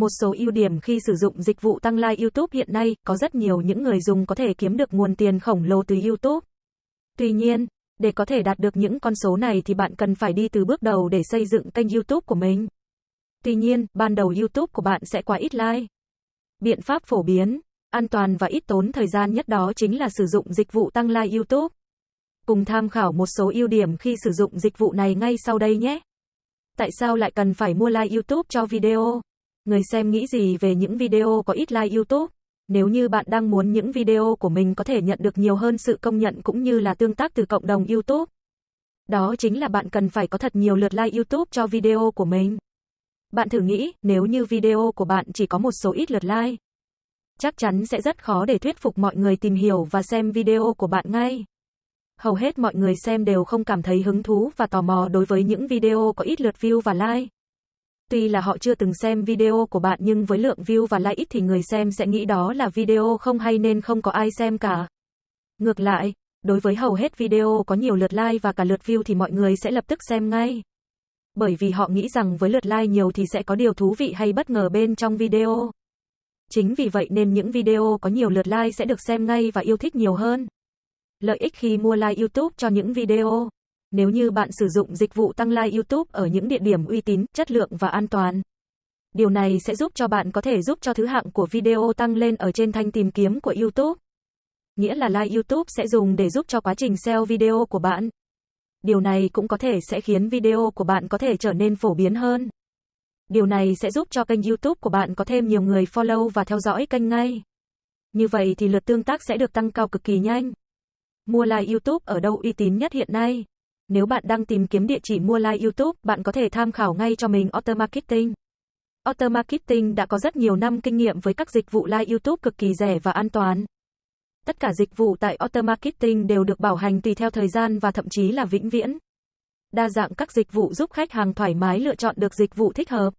Một số ưu điểm khi sử dụng dịch vụ tăng like YouTube hiện nay, có rất nhiều những người dùng có thể kiếm được nguồn tiền khổng lồ từ YouTube. Tuy nhiên, để có thể đạt được những con số này thì bạn cần phải đi từ bước đầu để xây dựng kênh YouTube của mình. Tuy nhiên, ban đầu YouTube của bạn sẽ quá ít like. Biện pháp phổ biến, an toàn và ít tốn thời gian nhất đó chính là sử dụng dịch vụ tăng like YouTube. Cùng tham khảo một số ưu điểm khi sử dụng dịch vụ này ngay sau đây nhé. Tại sao lại cần phải mua like YouTube cho video? Người xem nghĩ gì về những video có ít like YouTube? Nếu như bạn đang muốn những video của mình có thể nhận được nhiều hơn sự công nhận cũng như là tương tác từ cộng đồng YouTube. Đó chính là bạn cần phải có thật nhiều lượt like YouTube cho video của mình. Bạn thử nghĩ, nếu như video của bạn chỉ có một số ít lượt like, chắc chắn sẽ rất khó để thuyết phục mọi người tìm hiểu và xem video của bạn ngay. Hầu hết mọi người xem đều không cảm thấy hứng thú và tò mò đối với những video có ít lượt view và like. Tuy là họ chưa từng xem video của bạn nhưng với lượng view và like ít thì người xem sẽ nghĩ đó là video không hay nên không có ai xem cả. Ngược lại, đối với hầu hết video có nhiều lượt like và cả lượt view thì mọi người sẽ lập tức xem ngay. Bởi vì họ nghĩ rằng với lượt like nhiều thì sẽ có điều thú vị hay bất ngờ bên trong video. Chính vì vậy nên những video có nhiều lượt like sẽ được xem ngay và yêu thích nhiều hơn. Lợi ích khi mua like YouTube cho những video nếu như bạn sử dụng dịch vụ tăng like YouTube ở những địa điểm uy tín, chất lượng và an toàn. Điều này sẽ giúp cho bạn có thể giúp cho thứ hạng của video tăng lên ở trên thanh tìm kiếm của YouTube. Nghĩa là like YouTube sẽ dùng để giúp cho quá trình SEO video của bạn. Điều này cũng có thể sẽ khiến video của bạn có thể trở nên phổ biến hơn. Điều này sẽ giúp cho kênh YouTube của bạn có thêm nhiều người follow và theo dõi kênh ngay. Như vậy thì lượt tương tác sẽ được tăng cao cực kỳ nhanh. Mua like YouTube ở đâu uy tín nhất hiện nay? Nếu bạn đang tìm kiếm địa chỉ mua like YouTube, bạn có thể tham khảo ngay cho mình Otter Marketing. Otter Marketing đã có rất nhiều năm kinh nghiệm với các dịch vụ like YouTube cực kỳ rẻ và an toàn. Tất cả dịch vụ tại Otter Marketing đều được bảo hành tùy theo thời gian và thậm chí là vĩnh viễn. Đa dạng các dịch vụ giúp khách hàng thoải mái lựa chọn được dịch vụ thích hợp.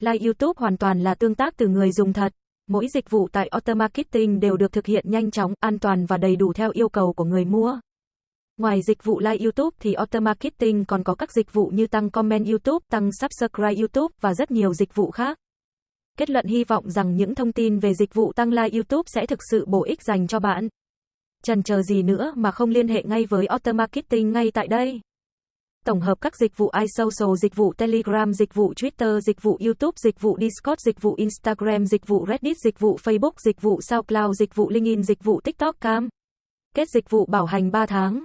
Like YouTube hoàn toàn là tương tác từ người dùng thật. Mỗi dịch vụ tại Otter Marketing đều được thực hiện nhanh chóng, an toàn và đầy đủ theo yêu cầu của người mua. Ngoài dịch vụ like YouTube thì Automarketing còn có các dịch vụ như tăng comment YouTube, tăng subscribe YouTube và rất nhiều dịch vụ khác. Kết luận hy vọng rằng những thông tin về dịch vụ tăng like YouTube sẽ thực sự bổ ích dành cho bạn. Chần chờ gì nữa mà không liên hệ ngay với Automarketing ngay tại đây. Tổng hợp các dịch vụ iSocial, dịch vụ Telegram, dịch vụ Twitter, dịch vụ YouTube, dịch vụ Discord, dịch vụ Instagram, dịch vụ Reddit, dịch vụ Facebook, dịch vụ SoundCloud, dịch vụ LinkedIn, dịch vụ TikTok Cam. Kết dịch vụ bảo hành 3 tháng.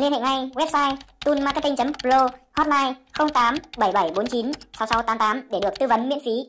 Liên hệ ngay website toolmarketing.pro hotline 08 7749 6688 để được tư vấn miễn phí.